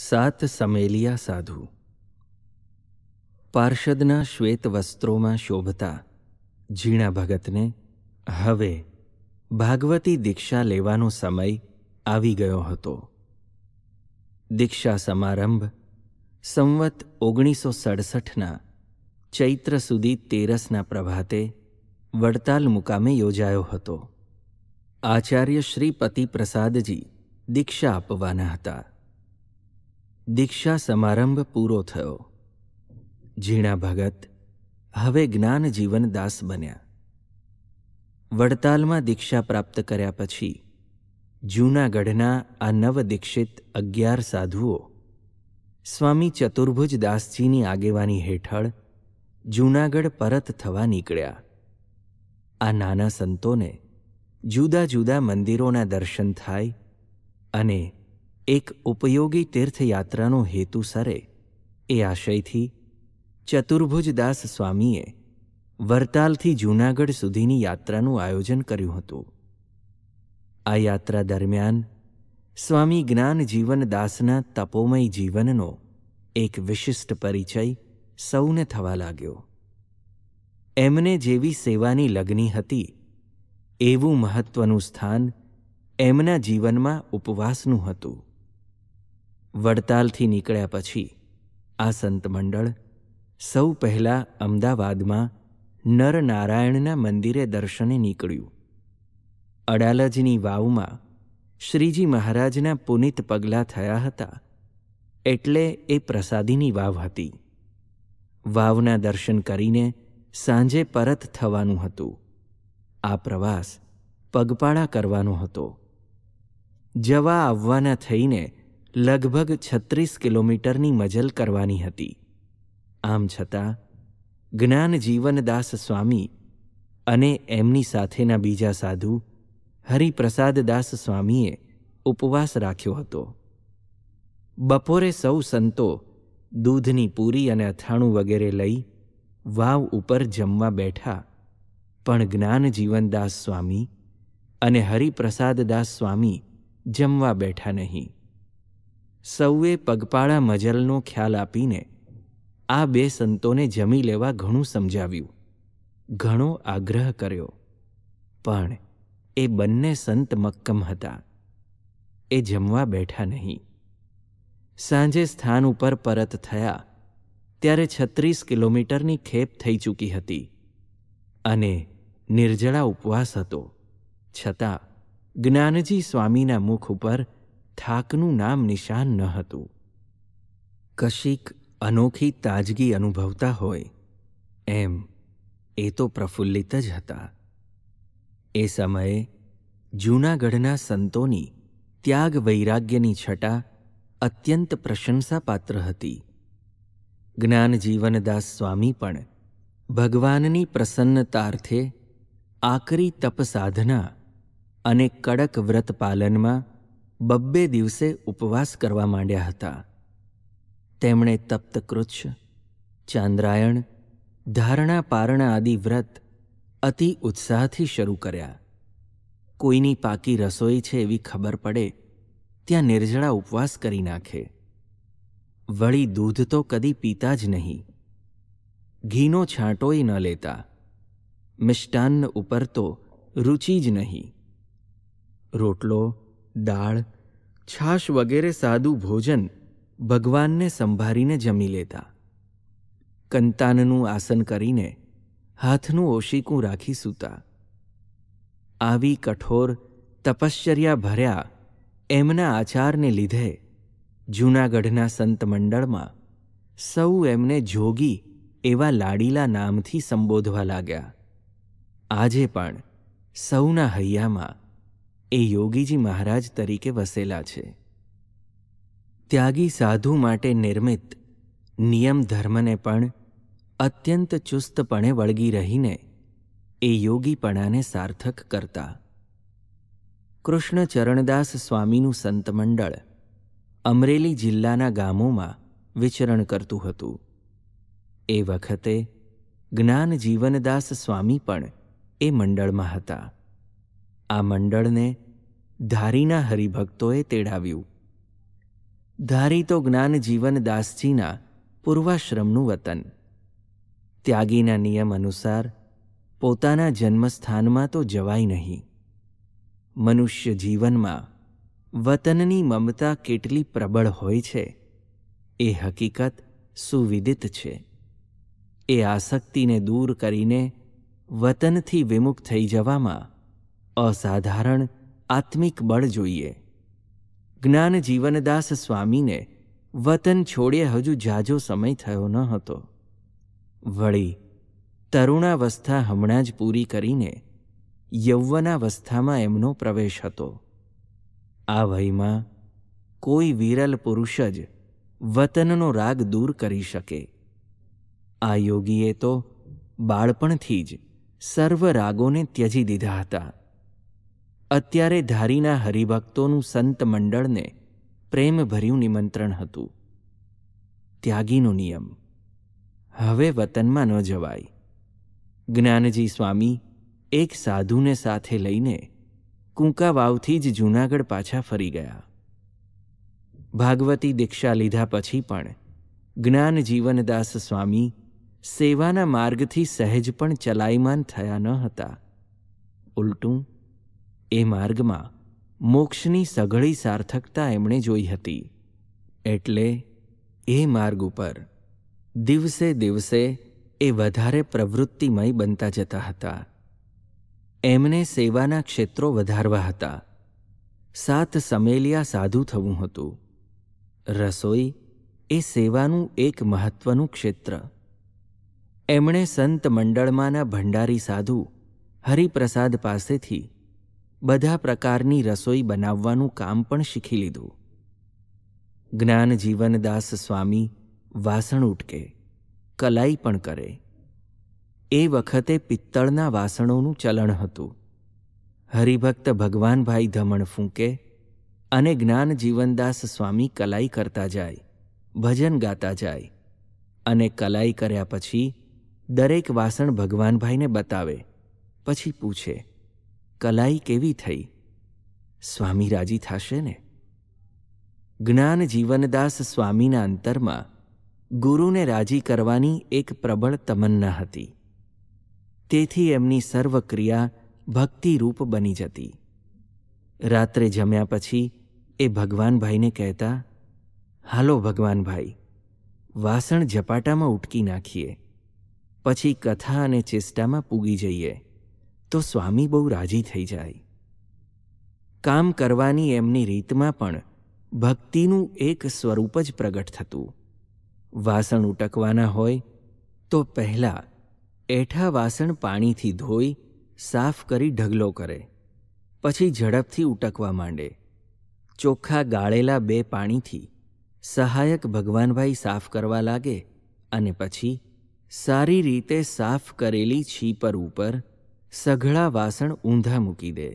સાત સમેલિયા સાધુ પાર્ષદના શ્વેત વસ્ત્રોમાં શોભતા ઝીણા ભગતને હવે ભાગવતી દીક્ષા લેવાનો સમય આવી ગયો હતો દીક્ષા સમારંભ સંવત ઓગણીસો સડસઠના ચૈત્ર સુધી તેરસના પ્રભાતે વડતાલ મુકામે યોજાયો હતો આચાર્ય શ્રી પતિપ્રસાદજી દીક્ષા આપવાના હતા દીક્ષા સમારંભ પૂરો થયો ઝીણા ભગત હવે જ્ઞાન જીવન દાસ બન્યા વડતાલમાં દીક્ષા પ્રાપ્ત કર્યા પછી જૂનાગઢના આ નવ દીક્ષિત અગિયાર સાધુઓ સ્વામી ચતુર્ભુજ દાસજીની આગેવાની હેઠળ જૂનાગઢ પરત થવા નીકળ્યા આ નાના સંતોને જુદા જુદા મંદિરોના દર્શન થાય અને એક ઉપયોગી તીર્થયાત્રાનો હેતુ સરે એ આશયથી ચતુર્ભુજદાસ સ્વામીએ વરતાલથી જૂનાગઢ સુધીની યાત્રાનું આયોજન કર્યું હતું આ યાત્રા દરમિયાન સ્વામી જ્ઞાન જીવનદાસના તપોમય જીવનનો એક વિશિષ્ટ પરિચય સૌને થવા લાગ્યો એમને જેવી સેવાની લગ્ની હતી એવું મહત્વનું સ્થાન એમના જીવનમાં ઉપવાસનું હતું વડતાલથી નીકળ્યા પછી આ સંત મંડળ સૌ પહેલાં અમદાવાદમાં નરનારાયણના મંદિરે દર્શને નીકળ્યું અડાલજની વાવમાં શ્રીજી મહારાજના પુનિત પગલાં થયા હતા એટલે એ પ્રસાદીની વાવ હતી વાવના દર્શન કરીને સાંજે પરત થવાનું હતું આ પ્રવાસ પગપાળા કરવાનો હતો જવા આવવાના થઈને લગભગ છત્રીસ કિલોમીટરની મજલ કરવાની હતી આમ છતાં જ્ઞાન જીવનદાસ સ્વામી અને એમની સાથેના બીજા સાધુ હરિપ્રસાદદાસ સ્વામીએ ઉપવાસ રાખ્યો હતો બપોરે સૌ સંતો દૂધની પૂરી અને અથાણું વગેરે લઈ વાવ ઉપર જમવા બેઠા પણ જ્ઞાન જીવનદાસ સ્વામી અને હરિપ્રસાદદાસ સ્વામી જમવા બેઠા નહીં સૌએ પગપાળા મજલનો ખ્યાલ આપીને આ બે સંતોને જમી લેવા ઘણું સમજાવ્યું ઘણો આગ્રહ કર્યો પણ એ બંને સંત મક્કમ હતા એ જમવા બેઠા નહીં સાંજે સ્થાન ઉપર પરત થયા ત્યારે છત્રીસ કિલોમીટરની ખેપ થઈ ચૂકી હતી અને નિર્જળા ઉપવાસ હતો છતાં જ્ઞાનજી સ્વામીના મુખ ઉપર થાકનું નામ નિશાન ન હતું કશીક અનોખી તાજગી અનુભવતા હોય એમ એ તો પ્રફુલ્લિત જ હતા એ સમયે જૂનાગઢના સંતોની ત્યાગ વૈરાગ્યની છટા અત્યંત પ્રશંસાપાત્ર હતી જ્ઞાનજીવનદાસ સ્વામી પણ ભગવાનની પ્રસન્નતાર્થે આકરી તપ સાધના અને કડક વ્રત પાલનમાં બબ્બે દિવસે ઉપવાસ કરવા માંડ્યા હતા તેમણે તપ્તકૃચ્છ ચાંદ્રાયણ ધારણા પારણા આદિ વ્રત અતિ ઉત્સાહથી શરૂ કર્યા કોઈની પાકી રસોઈ છે એવી ખબર પડે ત્યાં નિર્જળા ઉપવાસ કરી નાખે વળી દૂધ તો કદી પીતા જ નહીં ઘીનો છાંટોય ન લેતા મિષ્ટાન્ન ઉપર તો રુચિ જ નહીં રોટલો દાળ છાશ વગેરે સાદું ભોજન ભગવાનને સંભાળીને જમી લેતા કંતાનનું આસન કરીને હાથનું ઓશીકું રાખી સૂતા આવી કઠોર તપશ્ચર્યા ભર્યા એમના આચારને લીધે જૂનાગઢના સંત મંડળમાં સૌ એમને જોગી એવા લાડીલા નામથી સંબોધવા લાગ્યા આજે પણ સૌના હૈયામાં એ યોગીજી મહારાજ તરીકે વસેલા છે ત્યાગી સાધુ માટે નિર્મિત નિયમ ધર્મને પણ અત્યંત ચુસ્તપણે વળગી રહીને એ યોગીપણાને સાર્થક કરતા કૃષ્ણ ચરણદાસ સ્વામીનું સંત મંડળ અમરેલી જિલ્લાના ગામોમાં વિચરણ કરતું હતું એ વખતે જ્ઞાન જીવનદાસ સ્વામી પણ એ મંડળમાં હતા આ મંડળને ધારીના હરિભક્તોએ તેડાવ્યું ધારી તો જ્ઞાનજીવન દાસજીના પૂર્વાશ્રમનું વતન ત્યાગીના નિયમ અનુસાર પોતાના જન્મસ્થાનમાં તો જવાય નહીં મનુષ્ય જીવનમાં વતનની મમતા કેટલી પ્રબળ હોય છે એ હકીકત સુવિદિત છે એ આસક્તિને દૂર કરીને વતનથી વિમુખ થઈ જવામાં અસાધારણ આત્મિક બળ જોઈએ જ્ઞાન જીવનદાસ સ્વામીને વતન છોડે હજુ જાજો સમય થયો ન હતો વળી તરુણાવસ્થા હમણાં જ પૂરી કરીને યૌવનાવસ્થામાં એમનો પ્રવેશ હતો આ વયમાં કોઈ વિરલ પુરુષ જ વતનનો રાગ દૂર કરી શકે આ યોગીએ તો બાળપણથી જ સર્વ રાગોને ત્યજી દીધા હતા અત્યારે ધારીના હરિભક્તોનું સંત મંડળને પ્રેમભર્યું નિમંત્રણ હતું ત્યાગીનો નિયમ હવે વતનમાં ન જવાય જ્ઞાનજી સ્વામી એક સાધુને સાથે લઈને કૂંકા વાવથી જ જૂનાગઢ પાછા ફરી ગયા ભાગવતી દીક્ષા લીધા પછી પણ જ્ઞાન જીવનદાસ સ્વામી સેવાના માર્ગથી સહેજ પણ ચલાયમાન થયા ન હતા ઉલટું એ માર્ગમાં મોક્ષની સઘળી સાર્થકતા એમણે જોઈ હતી એટલે એ માર્ગ ઉપર દિવસે દિવસે એ વધારે પ્રવૃત્તિમય બનતા જતા હતા એમને સેવાના ક્ષેત્રો વધારવા હતા સાત સમેલિયા સાધુ થવું હતું રસોઈ એ સેવાનું એક મહત્વનું ક્ષેત્ર એમણે સંત મંડળમાંના ભંડારી સાધુ હરિપ્રસાદ પાસેથી બધા પ્રકારની રસોઈ બનાવવાનું કામ પણ શીખી લીધું જ્ઞાન જીવનદાસ સ્વામી વાસણ ઉટકે કલાઈ પણ કરે એ વખતે પિત્તળના વાસણોનું ચલણ હતું હરિભક્ત ભગવાનભાઈ ધમણ ફૂંકે અને જ્ઞાન જીવનદાસ સ્વામી કલાઈ કરતા જાય ભજન ગાતા જાય અને કલાઈ કર્યા પછી દરેક વાસણ ભગવાનભાઈને બતાવે પછી પૂછે કલાઈ કેવી થઈ સ્વામી રાજી થશે ને જ્ઞાન જીવનદાસ સ્વામીના અંતરમાં ગુરુને રાજી કરવાની એક પ્રબળ તમન્ના હતી તેથી એમની સર્વક્રિયા ક્રિયા ભક્તિરૂપ બની જતી રાત્રે જમ્યા પછી એ ભગવાનભાઈને કહેતા હાલો ભગવાનભાઈ વાસણ ઝપાટામાં ઉટકી નાખીએ પછી કથા અને ચેષ્ટામાં પૂગી જઈએ તો સ્વામી બહુ રાજી થઈ જાય કામ કરવાની એમની રીતમાં પણ ભક્તિનું એક સ્વરૂપ જ પ્રગટ થતું વાસણ ઉટકવાના હોય તો પહેલાં એઠા વાસણ પાણીથી ધોઈ સાફ કરી ઢગલો કરે પછી ઝડપથી ઉટકવા માંડે ચોખ્ખા ગાળેલા બે પાણીથી સહાયક ભગવાનભાઈ સાફ કરવા લાગે અને પછી સારી રીતે સાફ કરેલી છીપર ઉપર સઘળા વાસણ ઊંધા મૂકી દે